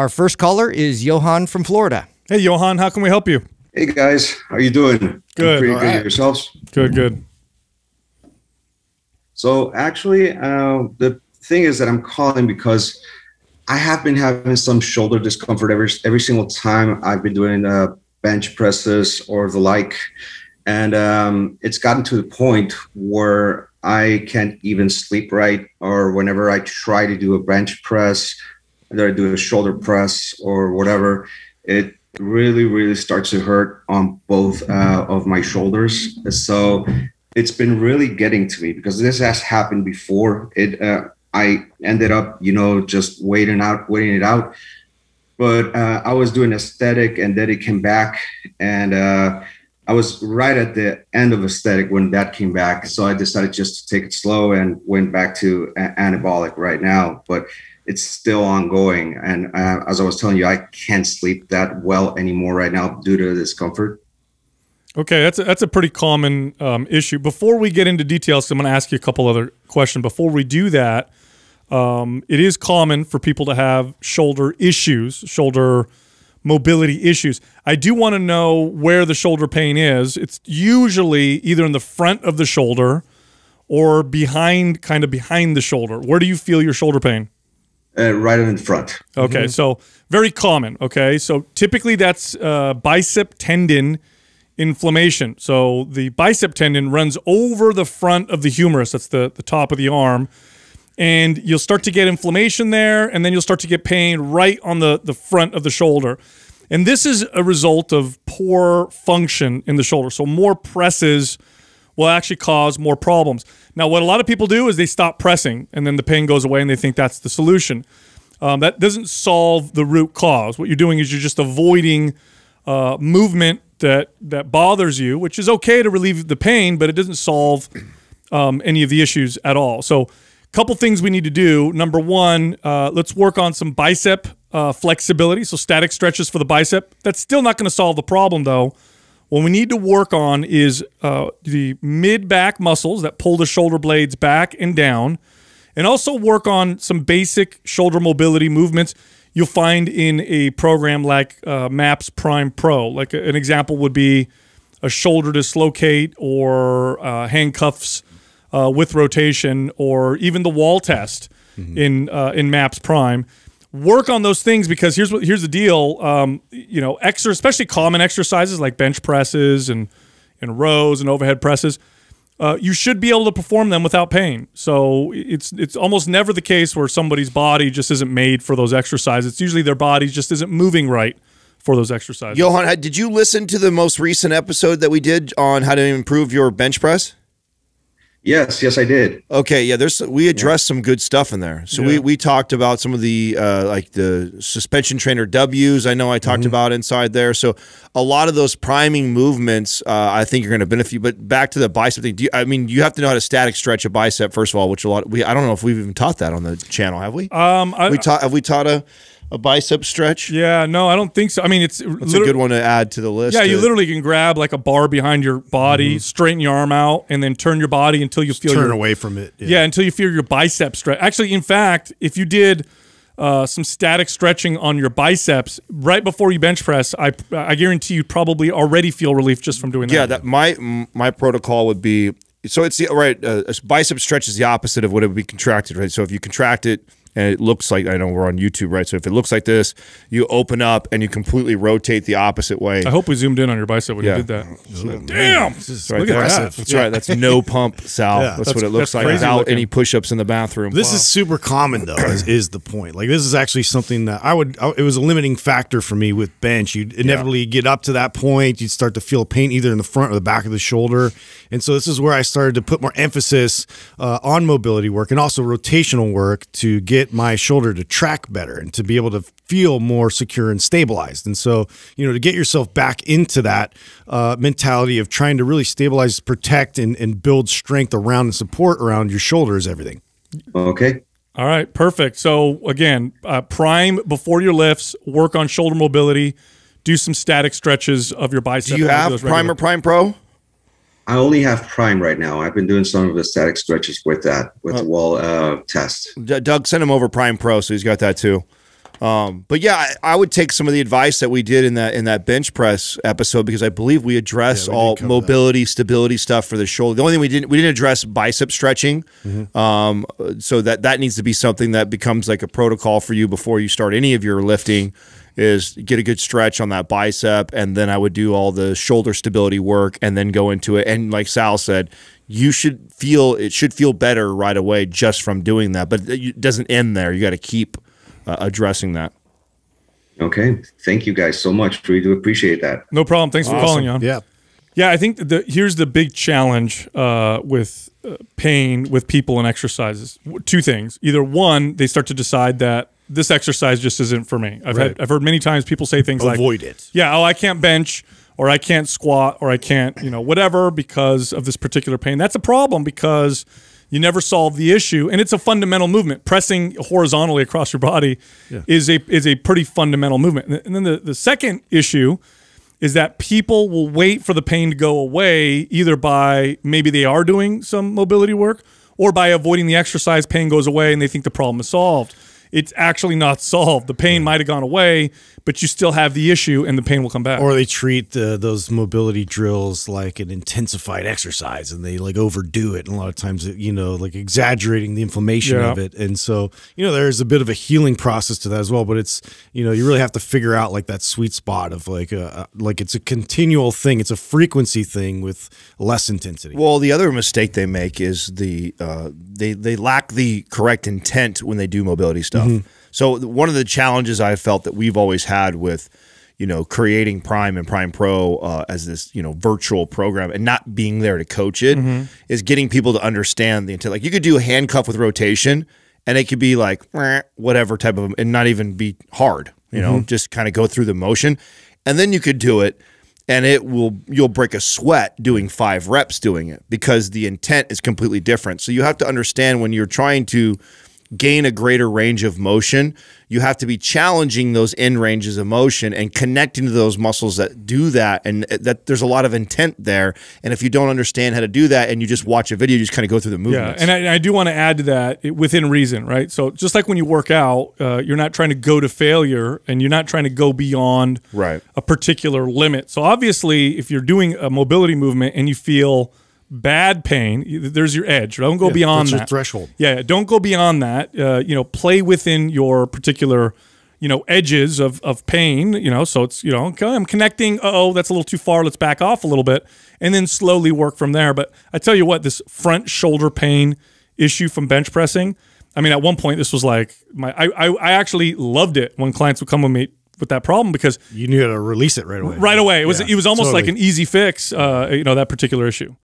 Our first caller is Johan from Florida. Hey, Johan, how can we help you? Hey, guys. How are you doing? Good. Pretty good right. yourselves? Good, good. So actually, uh, the thing is that I'm calling because I have been having some shoulder discomfort every every single time I've been doing uh, bench presses or the like, and um, it's gotten to the point where I can't even sleep right, or whenever I try to do a bench press, that I do a shoulder press or whatever, it really, really starts to hurt on both uh, of my shoulders. So it's been really getting to me because this has happened before. It uh, I ended up, you know, just waiting out, waiting it out. But uh, I was doing aesthetic, and then it came back, and uh, I was right at the end of aesthetic when that came back. So I decided just to take it slow and went back to anabolic right now. But it's still ongoing. And uh, as I was telling you, I can't sleep that well anymore right now due to discomfort. Okay, that's a, that's a pretty common um, issue. Before we get into details, I'm going to ask you a couple other questions. Before we do that, um, it is common for people to have shoulder issues, shoulder mobility issues. I do want to know where the shoulder pain is. It's usually either in the front of the shoulder or behind, kind of behind the shoulder. Where do you feel your shoulder pain? uh, right in front. Okay, mm -hmm. so very common. Okay, so typically that's uh, bicep tendon inflammation. So the bicep tendon runs over the front of the humerus. That's the the top of the arm, and you'll start to get inflammation there, and then you'll start to get pain right on the the front of the shoulder. And this is a result of poor function in the shoulder. So more presses will actually cause more problems. Now, what a lot of people do is they stop pressing and then the pain goes away and they think that's the solution. Um, that doesn't solve the root cause. What you're doing is you're just avoiding uh, movement that that bothers you, which is okay to relieve the pain, but it doesn't solve um, any of the issues at all. So, a couple things we need to do. Number one, uh, let's work on some bicep uh, flexibility. So, static stretches for the bicep. That's still not going to solve the problem, though. What we need to work on is uh, the mid back muscles that pull the shoulder blades back and down, and also work on some basic shoulder mobility movements you'll find in a program like uh, MAPS Prime Pro. Like an example would be a shoulder dislocate or uh, handcuffs uh, with rotation or even the wall test mm -hmm. in, uh, in MAPS Prime work on those things because here's what here's the deal. Um, you know, extra, especially common exercises like bench presses and and rows and overhead presses. Uh, you should be able to perform them without pain. So it's it's almost never the case where somebody's body just isn't made for those exercises. It's usually their body just isn't moving right for those exercises. Johan, did you listen to the most recent episode that we did on how to improve your bench press? Yes, yes, I did. Okay, yeah, there's we addressed yeah. some good stuff in there. So yeah. we we talked about some of the uh, like the suspension trainer W's. I know I talked mm -hmm. about inside there. So a lot of those priming movements, uh, I think you're going to benefit. But back to the bicep thing. You, I mean, you have to know how to static stretch a bicep first of all, which a lot we I don't know if we've even taught that on the channel, have we? Um, I, we taught have we taught a a bicep stretch? Yeah, no, I don't think so. I mean, it's it's a good one to add to the list. Yeah, you literally can grab like a bar behind your body, mm -hmm. straighten your arm out, and then turn your body until you Just feel turn your, away from it. Yeah. yeah. until you feel your bicep stretch. Actually, in fact, if you did. Uh, some static stretching on your biceps right before you bench press. I I guarantee you probably already feel relief just from doing that. Yeah, that my my protocol would be so it's the right uh, a bicep stretch is the opposite of what it would be contracted, right? So if you contract it and it looks like I know we're on YouTube, right? So if it looks like this, you open up and you completely rotate the opposite way. I hope we zoomed in on your bicep when yeah. you did that. Damn, this is right, impressive. That. That's yeah. right. That's no pump, Sal. Yeah, that's, that's, what it looks like without looking. any push-ups in the bathroom. This wow. is super common, though. Is, is, the point? Like this is actually something that I would. I, it was a limiting factor for me with bench. you inevitably get up to that point, you'd start to feel pain either in the front or the back of the shoulder, and so this is where I started to put more emphasis uh, on mobility work and also rotational work to get my shoulder to track better and to be able to feel more secure and stabilized. And so, you know, to get yourself back into that uh, mentality of trying to really stabilize, protect, and, and build strength around and support around your shoulders, everything. Okay. All right, perfect. So again, uh, prime before your lifts, work on shoulder mobility, do some static stretches of your bicep. Do you have Primer Prime Pro? I only have prime right now. I've been doing some of the static stretches with that with oh. the wall uh, test. D- Doug, send him over Prime Pro, so he's got that too. Um, but yeah, I, I, would take some of the advice that we did in that in that bench press episode because I believe we address yeah, we all mobility, that. stability stuff for the shoulder. The only thing we didn't we didn't address bicep stretching, mm-hmm. um, so that that needs to be something that becomes like a protocol for you before you start any of your lifting. Is get a good stretch on that bicep, and then I would do all the shoulder stability work, and then go into it. And like Sal said, you should feel it should feel better right away just from doing that, but it doesn't end there. You got to keep uh, addressing that. Okay. Thank you guys so much. Really do appreciate that. No problem. Thanks awesome. for calling Yeah. Yeah, I think the, here's the big challenge uh, with uh, pain with people and exercises. Two things: either one, they start to decide that this exercise just isn't for me. I've right. had I've heard many times people say things avoid like avoid it. Yeah, oh, I can't bench or I can't squat or I can't you know whatever because of this particular pain. That's a problem because you never solve the issue. And it's a fundamental movement. Pressing horizontally across your body yeah. is a is a pretty fundamental movement. And then the, the second issue is that people will wait for the pain to go away either by maybe they are doing some mobility work or by avoiding the exercise, pain goes away and they think the problem is solved it's actually not solved. The pain might have gone away, but you still have the issue, and the pain will come back. Or they treat the, those mobility drills like an intensified exercise, and they like overdo it, and a lot of times, you know, like exaggerating the inflammation yeah. of it. And so, you know, there's a bit of a healing process to that as well. But it's, you know, you really have to figure out like that sweet spot of like, a, uh, uh, like it's a continual thing. It's a frequency thing with less intensity. Well, the other mistake they make is the uh, they they lack the correct intent when they do mobility stuff stuff. Mm -hmm. So one of the challenges I felt that we've always had with you know creating Prime and Prime Pro uh, as this you know virtual program and not being there to coach it mm -hmm. is getting people to understand the intent. Like you could do a handcuff with rotation, and it could be like whatever type of and not even be hard. You know, mm -hmm. just kind of go through the motion, and then you could do it and it will you'll break a sweat doing five reps doing it because the intent is completely different. So you have to understand when you're trying to gain a greater range of motion, you have to be challenging those end ranges of motion and connecting to those muscles that do that. And that there's a lot of intent there. And if you don't understand how to do that and you just watch a video, you just kind of go through the movements. Yeah, and I, I do want to add to that within reason, right? So just like when you work out, uh, you're not trying to go to failure and you're not trying to go beyond right. a particular limit. So obviously, if you're doing a mobility movement and you feel – bad pain. There's your edge. Don't go yeah, beyond that. threshold. Yeah, don't go beyond that. Uh, you know, play within your particular, you know, edges of of pain. You know, so it's you know, okay, I'm connecting. oh, that's a little too far. Let's back off a little bit, and then slowly work from there. But I tell you what, this front shoulder pain issue from bench pressing. I mean, at one point, this was like my. I I, I actually loved it when clients would come with me with that problem because you knew how to release it right away. Right away, it was yeah, it was almost totally. like an easy fix. Uh, you know that particular issue.